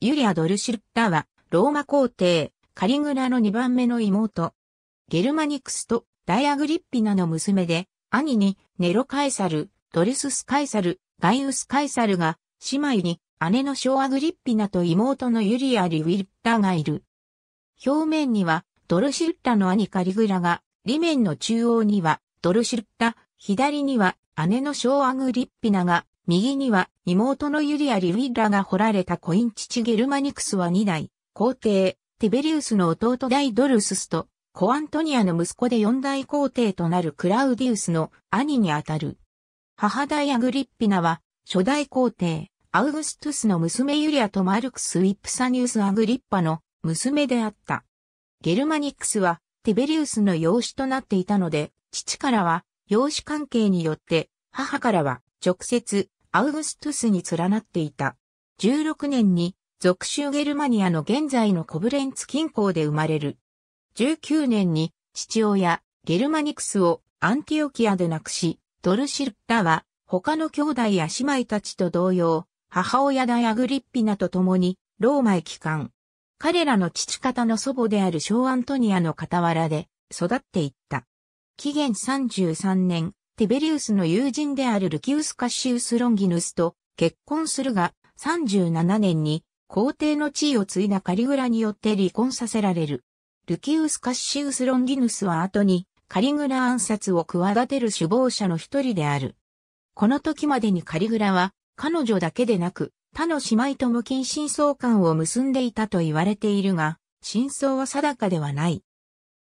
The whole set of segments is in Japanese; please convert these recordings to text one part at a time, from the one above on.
ユリア・ドルシルッタは、ローマ皇帝、カリグラの2番目の妹。ゲルマニクスとダイアグリッピナの娘で、兄にネロ・カエサル、ドルスス・カイサル、ガイウス・カイサルが、姉妹に姉のショア・グリッピナと妹のユリア・リウィルッタがいる。表面には、ドルシルッタの兄カリグラが、裏面の中央には、ドルシルッタ、左には、姉のショア・グリッピナが、右には妹のユリア・リウィッラが掘られたコイン父ゲルマニクスは2代、皇帝、ティベリウスの弟ダイドルススと、コアントニアの息子で四大皇帝となるクラウディウスの兄にあたる。母ダイアグリッピナは、初代皇帝、アウグストゥスの娘ユリアとマルクス・ウィップサニウス・アグリッパの娘であった。ゲルマニクスは、ティベリウスの養子となっていたので、父からは、養子関係によって、母からは、直接、アウグストゥスに連なっていた。16年に、属州ゲルマニアの現在のコブレンツ近郊で生まれる。19年に、父親、ゲルマニクスをアンティオキアで亡くし、ドルシッタは、他の兄弟や姉妹たちと同様、母親ダイアグリッピナと共に、ローマへ帰還。彼らの父方の祖母である小アントニアの傍らで育っていった。紀元33年、ティベリウスの友人であるルキウス・カッシウス・ロンギヌスと結婚するが、37年に皇帝の地位を継いだカリグラによって離婚させられる。ルキウス・カッシウス・ロンギヌスは後にカリグラ暗殺を企てる首謀者の一人である。この時までにカリグラは彼女だけでなく他の姉妹と無近親相関を結んでいたと言われているが、真相は定かではない。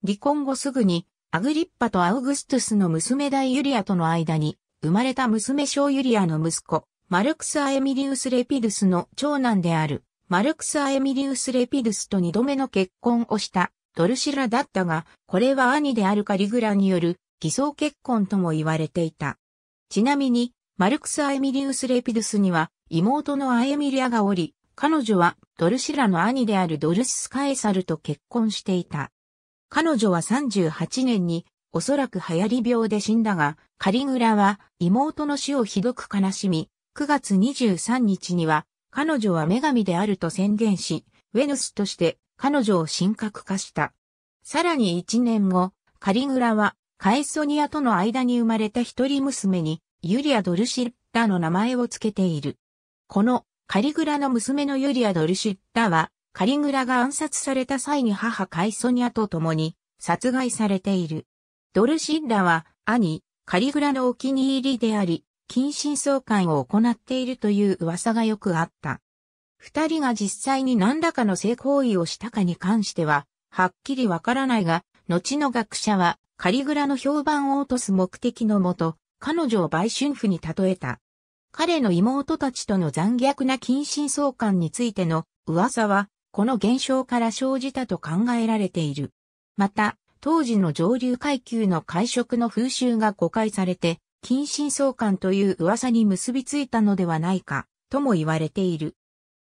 離婚後すぐにアグリッパとアウグストゥスの娘大ユリアとの間に、生まれた娘小ユリアの息子、マルクス・アエミリウス・レピドゥスの長男である、マルクス・アエミリウス・レピドゥスと二度目の結婚をしたドルシラだったが、これは兄であるカリグラによる偽装結婚とも言われていた。ちなみに、マルクス・アエミリウス・レピドゥスには妹のアエミリアがおり、彼女はドルシラの兄であるドルシス・カエサルと結婚していた。彼女は38年におそらく流行り病で死んだが、カリグラは妹の死をひどく悲しみ、9月23日には彼女は女神であると宣言し、ウェヌスとして彼女を神格化した。さらに1年後、カリグラはカエソニアとの間に生まれた一人娘にユリア・ドルシッタの名前を付けている。このカリグラの娘のユリア・ドルシッタはカリグラが暗殺された際に母カイソニアと共に殺害されている。ドルシッラは兄、カリグラのお気に入りであり、近親相関を行っているという噂がよくあった。二人が実際に何らかの性行為をしたかに関しては、はっきりわからないが、後の学者は、カリグラの評判を落とす目的のもと、彼女を売春婦に例えた。彼の妹たちとの残虐な近親相関についての噂は、この現象から生じたと考えられている。また、当時の上流階級の会食の風習が誤解されて、近親相関という噂に結びついたのではないか、とも言われている。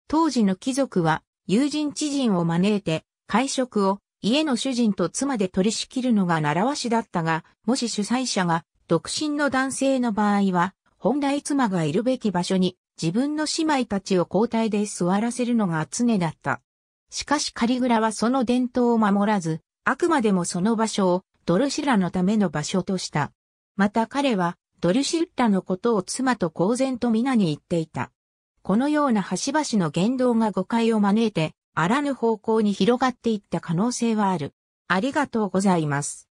当時の貴族は、友人知人を招いて、会食を家の主人と妻で取り仕切るのが習わしだったが、もし主催者が独身の男性の場合は、本来妻がいるべき場所に自分の姉妹たちを交代で座らせるのが常だった。しかしカリグラはその伝統を守らず、あくまでもその場所をドルシラのための場所とした。また彼はドルシッラのことを妻と公然と皆に言っていた。このような端々の言動が誤解を招いて、あらぬ方向に広がっていった可能性はある。ありがとうございます。